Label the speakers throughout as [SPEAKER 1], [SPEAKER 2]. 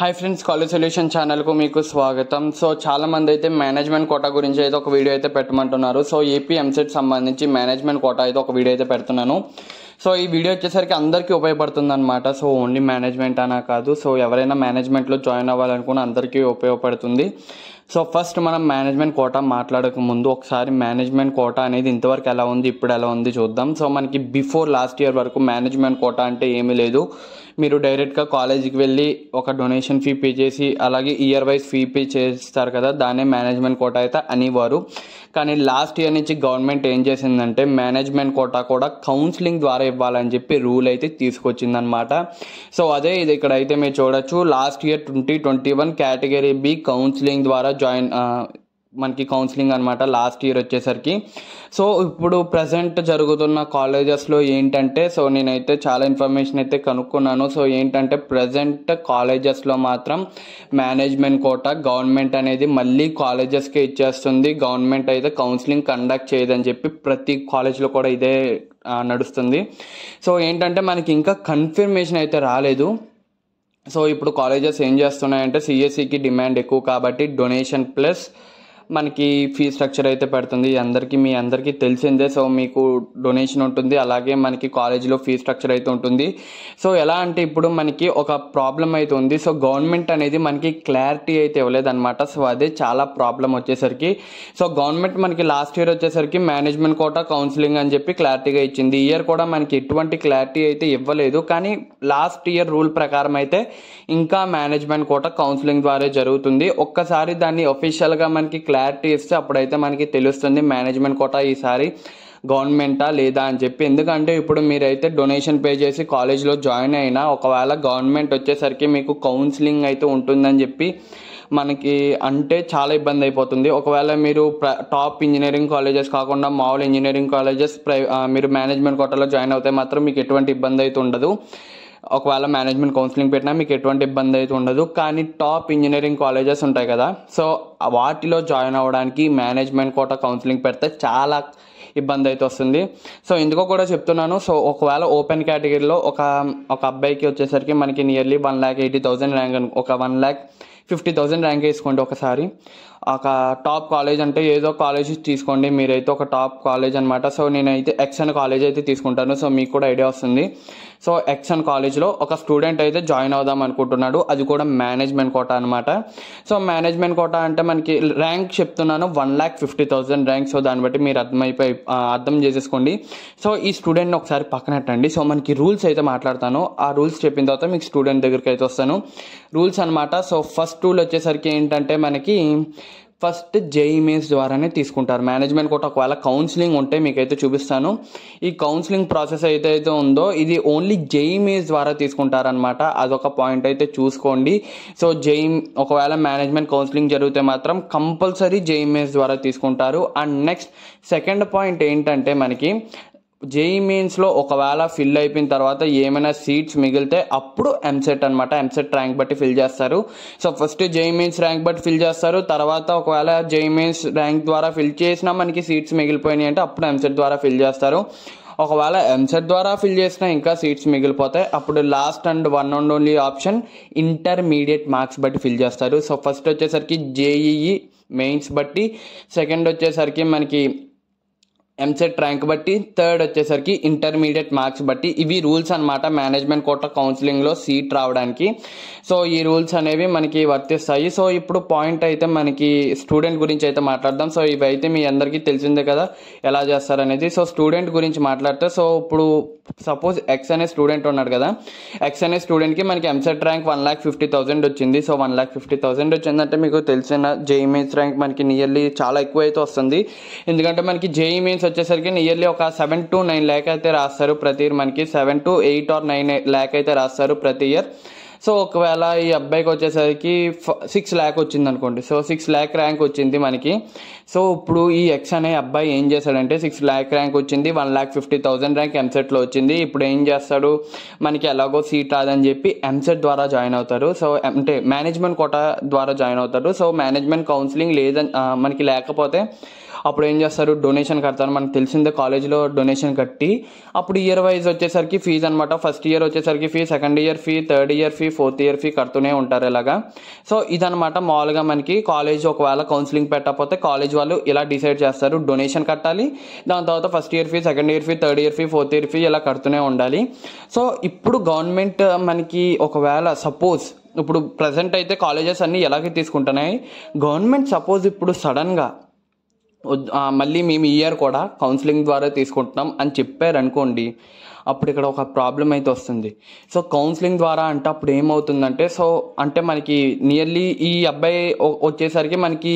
[SPEAKER 1] hi friends college solution ఛానల్కు మీకు స్వాగతం సో చాలామంది అయితే మేనేజ్మెంట్ కోటా గురించి అయితే ఒక వీడియో అయితే పెట్టమంటున్నారు సో ఏపీ ఎంసెట్ సంబంధించి మేనేజ్మెంట్ కోటా అయితే ఒక వీడియో అయితే పెడుతున్నాను సో ఈ వీడియో వచ్చేసరికి అందరికీ ఉపయోగపడుతుంది అనమాట సో ఓన్లీ మేనేజ్మెంట్ అనే కాదు సో ఎవరైనా మేనేజ్మెంట్లో జాయిన్ అవ్వాలనుకున్న అందరికీ ఉపయోగపడుతుంది సో ఫస్ట్ మనం మేనేజ్మెంట్ కోటా మాట్లాడక ముందు ఒకసారి మేనేజ్మెంట్ కోటా అనేది ఇంతవరకు ఎలా ఉంది ఇప్పుడు ఎలా ఉంది చూద్దాం సో మనకి బిఫోర్ లాస్ట్ ఇయర్ వరకు మేనేజ్మెంట్ కోటా అంటే ఏమీ లేదు మీరు డైరెక్ట్గా కాలేజీకి వెళ్ళి ఒక డొనేషన్ ఫీ పే చేసి అలాగే ఇయర్ వైజ్ ఫీ పే చేస్తారు కదా దాన్నే మేనేజ్మెంట్ కోటా అయితే అనేవారు కానీ లాస్ట్ ఇయర్ నుంచి గవర్నమెంట్ ఏం చేసిందంటే మేనేజ్మెంట్ కోటా కూడా కౌన్సిలింగ్ ద్వారా ఇవ్వాలని చెప్పి రూల్ అయితే తీసుకొచ్చిందనమాట సో అదే ఇది ఇక్కడైతే మీరు చూడొచ్చు last year twenty twenty one category B counselling ద్వారా జాయిన్ మనకి కౌన్సిలింగ్ అనమాట లాస్ట్ ఇయర్ వచ్చేసరికి సో ఇప్పుడు ప్రజెంట్ జరుగుతున్న కాలేజెస్లో ఏంటంటే సో నేనైతే చాలా ఇన్ఫర్మేషన్ అయితే కనుక్కున్నాను సో ఏంటంటే ప్రజెంట్ కాలేజెస్లో మాత్రం మేనేజ్మెంట్ కోట గవర్నమెంట్ అనేది మళ్ళీ కాలేజెస్కే ఇచ్చేస్తుంది గవర్నమెంట్ అయితే కౌన్సిలింగ్ కండక్ట్ చేయదని చెప్పి ప్రతి కాలేజ్లో కూడా ఇదే నడుస్తుంది సో ఏంటంటే మనకి ఇంకా కన్ఫర్మేషన్ అయితే రాలేదు సో ఇప్పుడు కాలేజెస్ ఏం చేస్తున్నాయంటే సిఎస్సికి e డిమాండ్ ఎక్కువ కాబట్టి డొనేషన్ ప్లస్ మనకి ఫీ స్ట్రక్చర్ అయితే పెడుతుంది అందరికీ మీ అందరికీ తెలిసిందే సో మీకు డొనేషన్ ఉంటుంది అలాగే మనకి కాలేజీలో ఫీ స్ట్రక్చర్ అయితే ఉంటుంది సో ఎలా అంటే ఇప్పుడు మనకి ఒక ప్రాబ్లం అయితే ఉంది సో గవర్నమెంట్ అనేది మనకి క్లారిటీ అయితే ఇవ్వలేదన్నమాట సో అదే చాలా ప్రాబ్లం వచ్చేసరికి సో గవర్నమెంట్ మనకి లాస్ట్ ఇయర్ వచ్చేసరికి మేనేజ్మెంట్ కోట కౌన్సిలింగ్ అని చెప్పి క్లారిటీగా ఇచ్చింది ఈ ఇయర్ కూడా మనకి ఎటువంటి క్లారిటీ అయితే ఇవ్వలేదు కానీ లాస్ట్ ఇయర్ రూల్ ప్రకారం అయితే ఇంకా మేనేజ్మెంట్ కోట కౌన్సిలింగ్ ద్వారా జరుగుతుంది ఒక్కసారి దాన్ని ఒఫీషియల్గా మనకి క్లారి క్లారిటీ ఇస్తే అప్పుడైతే మనకి తెలుస్తుంది మేనేజ్మెంట్ కోటా ఈసారి గవర్నమెంటా లేదా అని చెప్పి ఎందుకంటే ఇప్పుడు మీరైతే డొనేషన్ పే చేసి కాలేజ్లో జాయిన్ అయినా ఒకవేళ గవర్నమెంట్ వచ్చేసరికి మీకు కౌన్సిలింగ్ అయితే ఉంటుందని చెప్పి మనకి అంటే చాలా ఇబ్బంది అయిపోతుంది ఒకవేళ మీరు టాప్ ఇంజనీరింగ్ కాలేజెస్ కాకుండా మామూలు ఇంజనీరింగ్ కాలేజెస్ మీరు మేనేజ్మెంట్ కోటాలో జాయిన్ అవుతే మాత్రం మీకు ఎటువంటి ఇబ్బంది అయితే ఉండదు ఒకవేళ మేనేజ్మెంట్ కౌన్సిలింగ్ పెట్టినా మీకు ఎటువంటి ఇబ్బంది అయితే ఉండదు కానీ టాప్ ఇంజనీరింగ్ కాలేజెస్ ఉంటాయి కదా సో వాటిలో జాయిన్ అవ్వడానికి మేనేజ్మెంట్ కోట కౌన్సిలింగ్ పెడితే చాలా ఇబ్బంది అయితే వస్తుంది సో ఎందుకో కూడా చెప్తున్నాను సో ఒకవేళ ఓపెన్ కేటగిరీలో ఒక ఒక అబ్బాయికి వచ్చేసరికి మనకి nearly one lakh eighty thousand rank ఒక one lakh fifty thousand rank వేసుకోండి ఒకసారి ఒక టాప్ కాలేజ్ అంటే ఏదో కాలేజ్ తీసుకోండి మీరైతే ఒక టాప్ కాలేజ్ అనమాట సో నేనైతే ఎక్సన్ కాలేజ్ అయితే తీసుకుంటాను సో మీకు కూడా ఐడియా వస్తుంది సో ఎక్సన్ కాలేజ్లో ఒక స్టూడెంట్ అయితే జాయిన్ అవుదాం అనుకుంటున్నాడు అది కూడా మేనేజ్మెంట్ కోట అనమాట సో మేనేజ్మెంట్ కోట అంటే మనకి ర్యాంక్ చెప్తున్నాను one lakh fifty thousand rank so దాన్ని బట్టి మీరు అర్థమైపోయి అర్థం చేసేసుకోండి సో ఈ స్టూడెంట్ని ఒకసారి పక్కనట్టండి సో మనకి రూల్స్ అయితే మాట్లాడతాను ఆ రూల్స్ చెప్పిన తర్వాత మీకు స్టూడెంట్ దగ్గరికి అయితే వస్తాను రూల్స్ అనమాట సో ఫస్ట్ ఫస్ట్ వచ్చేసరికి ఏంటంటే మనకి ఫస్ట్ జేఈమేస్ ద్వారానే తీసుకుంటారు మేనేజ్మెంట్ కూడా ఒకవేళ కౌన్సిలింగ్ ఉంటే మీకైతే చూపిస్తాను ఈ కౌన్సిలింగ్ ప్రాసెస్ ఏదైతే ఉందో ఇది ఓన్లీ జేఈమేస్ ద్వారా తీసుకుంటారనమాట అదొక పాయింట్ అయితే చూసుకోండి సో జేఈ ఒకవేళ మేనేజ్మెంట్ కౌన్సిలింగ్ జరిగితే మాత్రం కంపల్సరీ జేఈమేస్ ద్వారా తీసుకుంటారు అండ్ నెక్స్ట్ సెకండ్ పాయింట్ ఏంటంటే మనకి జేఈ మెయిన్స్లో ఒకవేళ ఫిల్ అయిపోయిన తర్వాత ఏమైనా సీట్స్ మిగిలితే అప్పుడు ఎంసెట్ అనమాట ఎంసెట్ ర్యాంక్ బట్టి ఫిల్ చేస్తారు so first JEE mains rank బట్టి ఫిల్ చేస్తారు తర్వాత ఒకవేళ జేఈ మెయిన్స్ ర్యాంక్ ద్వారా ఫిల్ చేసినా మనకి సీట్స్ మిగిలిపోయినాయి అంటే అప్పుడు ఎంసెట్ ద్వారా ఫిల్ చేస్తారు ఒకవేళ ఎంసెట్ ద్వారా ఫిల్ చేసిన ఇంకా సీట్స్ మిగిలిపోతాయి అప్పుడు last and one and only option intermediate marks బట్టి ఫిల్ చేస్తారు సో ఫస్ట్ వచ్చేసరికి జేఈఈ మెయిన్స్ e e బట్టి సెకండ్ వచ్చేసరికి మనకి ఎంసెట్ ర్యాంక్ బట్టి థర్డ్ వచ్చేసరికి ఇంటర్మీడియట్ మార్క్స్ బట్టి ఇవి రూల్స్ అనమాట మేనేజ్మెంట్ కోట కౌన్సిలింగ్లో సీట్ రావడానికి సో ఈ రూల్స్ అనేవి మనకి వర్తిస్తాయి సో ఇప్పుడు పాయింట్ అయితే మనకి స్టూడెంట్ గురించి అయితే మాట్లాడదాం సో అయితే మీ అందరికీ తెలిసిందే కదా ఎలా చేస్తారనేది సో స్టూడెంట్ గురించి మాట్లాడితే సో ఇప్పుడు సపోజ్ ఎక్స్ అనే స్టూడెంట్ ఉన్నాడు కదా ఎక్స్ అనే స్టూడెంట్కి మనకి EAMCET rank one lakh fifty thousand వచ్చింది so one lakh fifty thousand వచ్చిందంటే మీకు తెలిసిన జేఈ మెయిన్స్ ర్యాంక్ మనకి నియర్లీ చాలా ఎక్కువ అయితే వస్తుంది ఎందుకంటే మనకి జేఈ మెయిన్స్ వచ్చేసరికి నియర్లీ ఒక సెవెన్ టు నైన్ ల్యాక్ అయితే రాస్తారు ప్రతి ఇయర్ మనకి seven to eight or nine lakh అయితే రాస్తారు ప్రతి ఇయర్ సో ఒకవేళ ఈ అబ్బాయికి వచ్చేసరికి సిక్స్ ల్యాక్ వచ్చింది అనుకోండి సో సిక్స్ ల్యాక్ ర్యాంక్ వచ్చింది మనకి సో ఇప్పుడు ఈ ఎక్స్ అనే అబ్బాయి ఏం చేశాడంటే సిక్స్ ల్యాక్ ర్యాంక్ వచ్చింది one lakh fifty thousand rank ఎంసెట్లో వచ్చింది ఇప్పుడు ఏం చేస్తాడు మనకి ఎలాగో సీట్ రాదని చెప్పి ఎంసెట్ ద్వారా జాయిన్ అవుతారు సో అంటే మేనేజ్మెంట్ కోట ద్వారా జాయిన్ అవుతారు సో మేనేజ్మెంట్ కౌన్సిలింగ్ లేదని మనకి లేకపోతే అప్పుడు ఏం చేస్తారు డొనేషన్ కడతారు మనకు తెలిసిందే కాలేజ్లో డొనేషన్ కట్టి అప్పుడు ఇయర్ వైజ్ వచ్చేసరికి ఫీజు అనమాట ఫస్ట్ ఇయర్ వచ్చేసరికి fee second year fee third year fee fourth year fee కడుతూనే ఉంటారు ఇలాగా సో ఇదనమాట మామూలుగా మనకి కాలేజ్ ఒకవేళ కౌన్సిలింగ్ పెట్టకపోతే కాలేజ్ వాళ్ళు ఇలా డిసైడ్ చేస్తారు డొనేషన్ కట్టాలి దాని తర్వాత first year fee second year fee third year fee fourth year fee ఇలా కడుతూనే ఉండాలి సో ఇప్పుడు గవర్నమెంట్ మనకి ఒకవేళ సపోజ్ ఇప్పుడు ప్రజెంట్ అయితే కాలేజెస్ అన్నీ ఎలాగే తీసుకుంటున్నాయి గవర్నమెంట్ సపోజ్ ఇప్పుడు సడన్గా మళ్ళీ మేము ఇయర్ కూడా కౌన్సిలింగ్ ద్వారా తీసుకుంటున్నాం అని చెప్పారనుకోండి అప్పుడు ఇక్కడ ఒక ప్రాబ్లం అయితే వస్తుంది సో కౌన్సిలింగ్ ద్వారా అంటే అప్పుడు ఏమవుతుందంటే సో అంటే మనకి నియర్లీ ఈ అబ్బాయి వచ్చేసరికి మనకి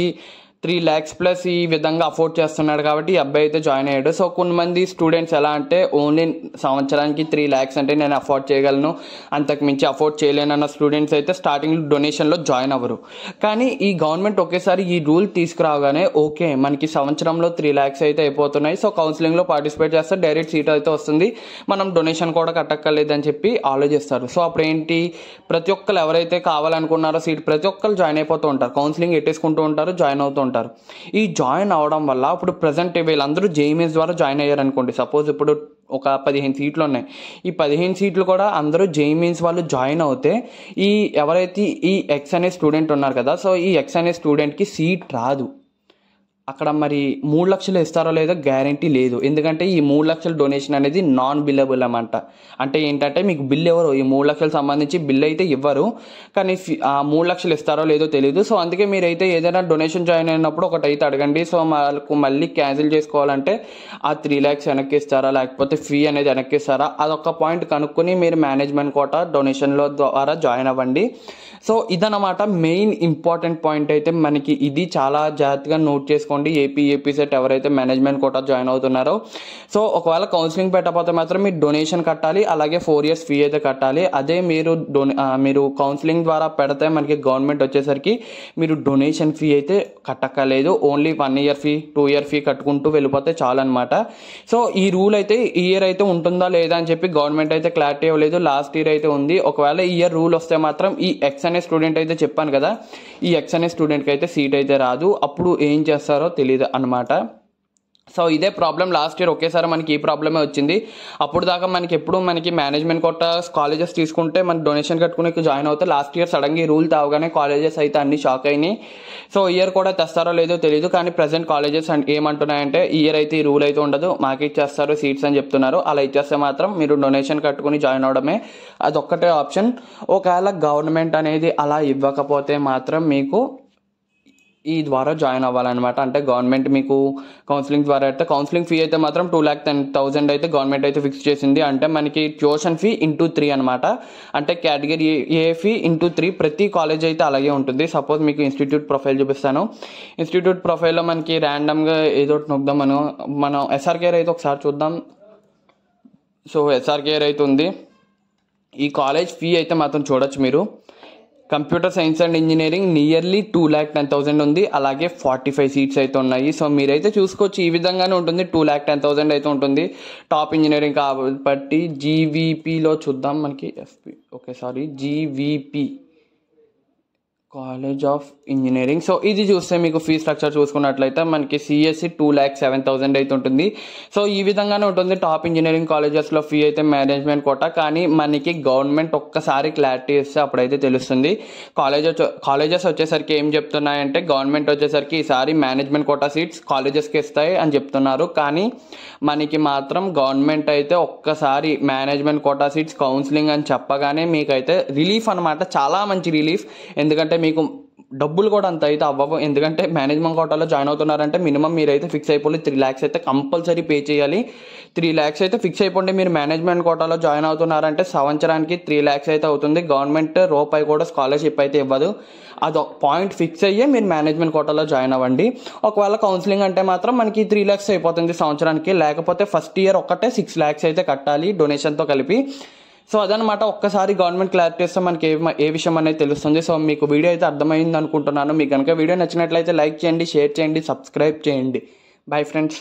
[SPEAKER 1] త్రీ ల్యాక్స్ ప్లస్ ఈ విధంగా అఫోర్డ్ చేస్తున్నాడు కాబట్టి ఈ అబ్బాయి అయితే జాయిన్ అయ్యాడు సో కొంతమంది స్టూడెంట్స్ ఎలా అంటే ఓన్లీ సంవత్సరానికి త్రీ ల్యాక్స్ అంటే నేను అఫోర్డ్ చేయగలను అంతకు మించి అఫోర్డ్ చేయలేనన్న స్టూడెంట్స్ అయితే స్టార్టింగ్ డొనేషన్లో జాయిన్ అవ్వరు కానీ ఈ గవర్నమెంట్ ఒకేసారి ఈ రూల్ తీసుకురాగానే ఓకే మనకి సంవత్సరంలో త్రీ ల్యాక్స్ అయితే అయిపోతున్నాయి సో కౌన్సిలింగ్లో పార్టిసిపేట్ చేస్తే డైరెక్ట్ సీట్ అయితే వస్తుంది మనం డొనేషన్ కూడా కట్టక్కర్లేదని చెప్పి ఆలోచిస్తారు సో అప్పుడు ఏంటి ప్రతి ఒక్కరు ఎవరైతే కావాలనుకున్నారో సీట్ ప్రతి ఒక్కరు జాయిన్ అయిపోతూ ఉంటారు కౌన్సిలింగ్ ఎట్టేసుకుంటూ ఉంటారు జాయిన్ అవుతూ ఉంటారు ఉంటారు ఈ జాయిన్ అవడం వల్ల ఇప్పుడు ప్రజెంట్ వీళ్ళందరూ జేఎంఎస్ ద్వారా జాయిన్ అయ్యారు అనుకోండి సపోజ్ ఇప్పుడు ఒక పదిహేను సీట్లు ఉన్నాయి ఈ పదిహేను సీట్లు కూడా అందరూ జేఎంఎస్ వాళ్ళు జాయిన్ అవుతే ఈ ఎవరైతే ఈ ఎక్స్ అనే స్టూడెంట్ ఉన్నారు కదా సో ఈ ఎక్స్ అనే స్టూడెంట్కి సీట్ రాదు అక్కడ మరి మూడు లక్షలు ఇస్తారో లేదో గ్యారంటీ లేదు ఎందుకంటే ఈ మూడు లక్షల డొనేషన్ అనేది నాన్ బిల్లబుల్ అన్నమాట అంటే ఏంటంటే మీకు బిల్ ఎవరు ఈ మూడు లక్షలు సంబంధించి బిల్ అయితే ఇవ్వరు కానీ ఆ మూడు లక్షలు ఇస్తారో లేదో తెలియదు సో అందుకే మీరు అయితే ఏదైనా డొనేషన్ జాయిన్ అయినప్పుడు ఒకటి అయితే అడగండి సో మాకు మళ్ళీ క్యాన్సిల్ చేసుకోవాలంటే ఆ త్రీ ల్యాక్స్ వెనక్కి ఇస్తారా లేకపోతే ఫీ అనేది వెనక్కి ఇస్తారా అదొక పాయింట్ కనుక్కొని మీరు మేనేజ్మెంట్ కోట డొనేషన్లో ద్వారా జాయిన్ అవ్వండి సో ఇదన్నమాట మెయిన్ ఇంపార్టెంట్ పాయింట్ అయితే మనకి ఇది చాలా జాగ్రత్తగా నోట్ చేసుకోండి ఉండి ఏపీ ఏపీ సెట్ ఎవరైతే మేనేజ్మెంట్ కోటా జాయిన్ అవుతున్నారో సో ఒకవేళ కౌన్సిలింగ్ పెట్టకపోతే మాత్రం మీరు డొనేషన్ కట్టాలి అలాగే ఫోర్ ఇయర్స్ ఫీ అయితే కట్టాలి అదే మీరు మీరు కౌన్సిలింగ్ ద్వారా పెడితే మనకి గవర్నమెంట్ వచ్చేసరికి మీరు డొనేషన్ ఫీ అయితే కట్టక్కలేదు only one year fee two year fee కట్టుకుంటూ వెళ్ళిపోతే చాలన్నమాట సో ఈ రూల్ అయితే ఈ ఇయర్ అయితే ఉంటుందా లేదా అని చెప్పి గవర్నమెంట్ అయితే క్లారిటీ ఇవ్వలేదు లాస్ట్ ఇయర్ అయితే ఉంది ఒకవేళ ఈ ఇయర్ రూల్ వస్తే మాత్రం ఈ ఎక్స్ అనే స్టూడెంట్ అయితే చెప్పాను కదా ఈ ఎక్స్ అనే స్టూడెంట్కి అయితే సీట్ అయితే రాదు అప్పుడు ఏం చేస్తారు చేస్తారో తెలియదు అనమాట సో ఇదే ప్రాబ్లం లాస్ట్ ఇయర్ ఒకేసారి మనకి ఈ ప్రాబ్లమే వచ్చింది అప్పుడు దాకా మనకి ఎప్పుడు మనకి మేనేజ్మెంట్ కొట్ట కాలేజెస్ తీసుకుంటే మన డొనేషన్ కట్టుకునే జాయిన్ అవుతే లాస్ట్ ఇయర్ సడన్గా ఈ రూల్ తాగానే కాలేజెస్ అయితే అన్ని షాక్ అయినాయి సో ఇయర్ కూడా తెస్తారో లేదో తెలియదు కానీ ప్రజెంట్ కాలేజెస్ ఏమంటున్నాయంటే ఇయర్ అయితే ఈ రూల్ అయితే ఉండదు మాకు ఇచ్చేస్తారు సీట్స్ అని చెప్తున్నారు అలా ఇచ్చేస్తే మాత్రం మీరు డొనేషన్ కట్టుకుని జాయిన్ అవడమే అదొక్కటే ఆప్షన్ ఒకవేళ గవర్నమెంట్ అనేది అలా ఇవ్వకపోతే మాత్రం మీకు ఈ ద్వారా జాయిన్ అవ్వాలన్నమాట అంటే గవర్నమెంట్ మీకు కౌన్సిలింగ్ ద్వారా అయితే కౌన్సిలింగ్ ఫీ అయితే మాత్రం టూ ల్యాక్ టెన్ థౌసండ్ అయితే గవర్నమెంట్ అయితే ఫిక్స్ చేసింది అంటే మనకి ట్యూషన్ ఫీ ఇంటూ త్రీ అనమాట అంటే category A fee into three ప్రతి కాలేజ్ అయితే అలాగే ఉంటుంది సపోజ్ మీకు ఇన్స్టిట్యూట్ ప్రొఫైల్ చూపిస్తాను ఇన్స్టిట్యూట్ ప్రొఫైల్లో మనకి ర్యాండమ్గా ఏదో ఒకటి మనం మనం ఎస్ఆర్కేర్ అయితే ఒకసారి చూద్దాం సో ఎస్ఆర్కేర్ అయితే ఉంది ఈ కాలేజ్ ఫీ అయితే మాత్రం చూడొచ్చు మీరు computer science and engineering nearly two lakh ten thousand ఉంది అలాగే ఫార్టీ ఫైవ్ సీట్స్ అయితే ఉన్నాయి సో మీరైతే చూసుకోవచ్చు ఈ విధంగానే ఉంటుంది టూ ల్యాక్ టెన్ థౌసండ్ అయితే ఉంటుంది టాప్ ఇంజనీరింగ్ కాబట్టి జీవీపీలో చూద్దాం మనకి FP okay sorry GVP college of engineering so ఇది చూస్తే మీకు ఫీ స్ట్రక్చర్ చూసుకున్నట్లయితే మనకి CSC two lakh seven thousand అయితే ఉంటుంది సో ఈ విధంగానే ఉంటుంది టాప్ ఇంజనీరింగ్ కాలేజెస్లో ఫీ అయితే మేనేజ్మెంట్ కోట కానీ మనకి గవర్నమెంట్ ఒక్కసారి క్లారిటీ ఇస్తే అప్పుడైతే తెలుస్తుంది కాలేజ్ కాలేజెస్ వచ్చేసరికి ఏం చెప్తున్నాయంటే గవర్నమెంట్ వచ్చేసరికి ఈసారి మేనేజ్మెంట్ కోటా సీట్స్ కాలేజెస్కి ఇస్తాయి అని చెప్తున్నారు కానీ మనకి మాత్రం గవర్నమెంట్ అయితే ఒక్కసారి మేనేజ్మెంట్ కోటా సీట్స్ కౌన్సిలింగ్ అని చెప్పగానే మీకైతే రిలీఫ్ అనమాట చాలా మంచి రిలీఫ్ ఎందుకంటే మీకు డబ్బులు కూడా అంత అయితే అవ్వవు ఎందుకంటే మేనేజ్మెంట్ కోటాలో జాయిన్ అవుతున్నారంటే మినిమం మీరు అయితే ఫిక్స్ అయిపోయి త్రీ ల్యాక్స్ అయితే కంపల్సరీ పే చేయాలి త్రీ ల్యాక్స్ అయితే ఫిక్స్ అయిపోండి మీరు మేనేజ్మెంట్ కోటాలో జాయిన్ అవుతున్నారంటే సంవత్సరానికి త్రీ ల్యాక్స్ అయితే అవుతుంది గవర్నమెంట్ రూపాయి కూడా స్కాలర్షిప్ అయితే ఇవ్వదు అది పాయింట్ ఫిక్స్ అయ్యే మీరు మేనేజ్మెంట్ కోటాలో జాయిన్ అవ్వండి ఒకవేళ కౌన్సిలింగ్ అంటే మాత్రం మనకి త్రీ ల్యాక్స్ అయిపోతుంది సంవత్సరానికి లేకపోతే ఫస్ట్ ఇయర్ ఒక్కటే సిక్స్ ల్యాక్స్ అయితే కట్టాలి డొనేషన్తో కలిపి సో అదనమాట ఒక్కసారి గవర్నమెంట్ క్లారిటీ ఇస్తే మనకి ఏ ఏ విషయం అనేది తెలుస్తుంది సో మీకు వీడియో అయితే అర్థమైంది అనుకుంటున్నాను మీకు కనుక వీడియో నచ్చినట్లయితే లైక్ చేయండి షేర్ చేయండి సబ్స్క్రైబ్ చేయండి బై ఫ్రెండ్స్